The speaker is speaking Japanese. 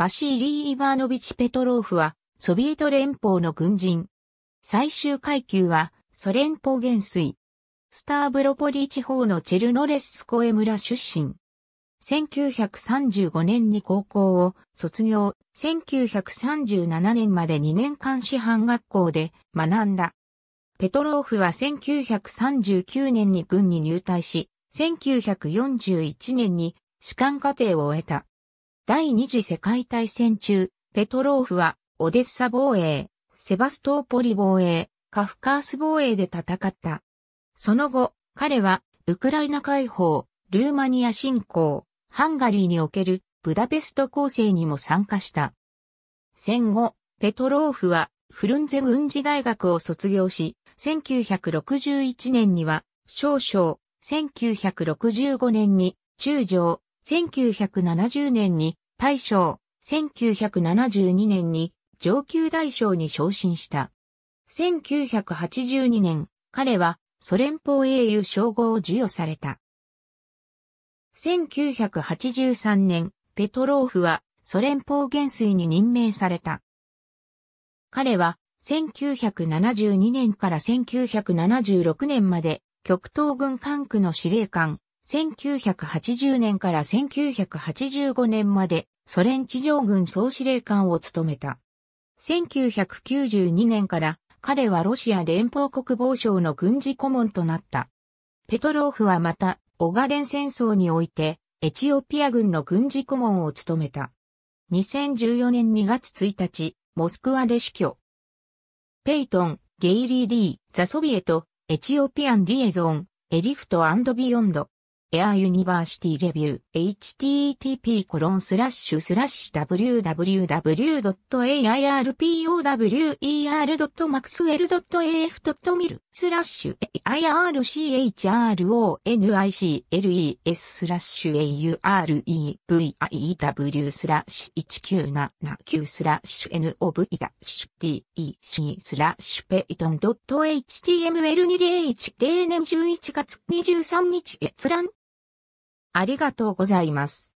バシーリー・イバーノビチ・ペトローフは、ソビエト連邦の軍人。最終階級は、ソ連邦元帥。スターブロポリ地方のチェルノレススコエ村出身。1935年に高校を卒業、1937年まで2年間師範学校で学んだ。ペトローフは1939年に軍に入隊し、1941年に士官課程を終えた。第二次世界大戦中、ペトローフはオデッサ防衛、セバストーポリ防衛、カフカース防衛で戦った。その後、彼はウクライナ解放、ルーマニア侵攻、ハンガリーにおけるブダペスト構成にも参加した。戦後、ペトローフはフルンゼ軍事大学を卒業し、1961年には少将、1965年に中将、1970年に大将、1972年に上級大将に昇進した。1982年、彼はソ連邦英雄称号を授与された。1983年、ペトローフはソ連邦元帥に任命された。彼は1972年から1976年まで極東軍管区の司令官、1980年から1985年までソ連地上軍総司令官を務めた。1992年から彼はロシア連邦国防省の軍事顧問となった。ペトローフはまた、オガデン戦争において、エチオピア軍の軍事顧問を務めた。2014年2月1日、モスクワで死去。ペイトン、ゲイリー・ディー、ザ・ソビエト、エチオピアン・リエゾン、エリフトビヨンド。エアユニバーシティレビュー http コロンスラッシュスラッシュ www.airpower.maxwell.af.mil スラッシュ i r c h r o n i c l e s スラッシュ aureviw e スラッシュ1979スラッシュ n o v イダッシュ dec スラッシュペイトン .html2 h 0年11月23日閲覧ありがとうございます。